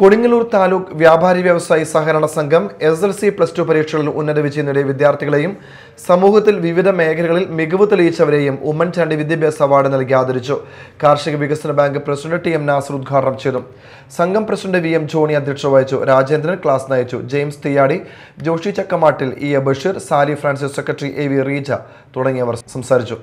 കൊടുങ്ങല്ലൂർ താലൂക്ക് വ്യാപാരി വ്യവസായി സഹകരണ സംഘം S L C plus two പരീക്ഷകളിൽ ഉന്നത വിജയം നേടിയ വിദ്യാർത്ഥികളെയും സമൂഹത്തിൽ വിവിധ മേഖലകളിൽ മികവ് തെളിയിച്ചവരെയും ഉമ്മൻചാണ്ടി വിദ്യാഭ്യാസ അവാർഡ് നൽകി ആദരിച്ചു കാർഷിക വികസന bank president T M Nasser ഉദ്ഘാടനം ചെയ്തു സംഘം പ്രസിഡന്റ് വി എം ജോണി അധ്യക്ഷ വഹിച്ചു രാജേന്ദ്രൻ ക്ലാസ് നയിച്ചു James Thiyadi Joshy Chakkamattil E A Basheer Sali Francis secretary A V Reeja തുടങ്ങിയവർ സംസാരിച്ചു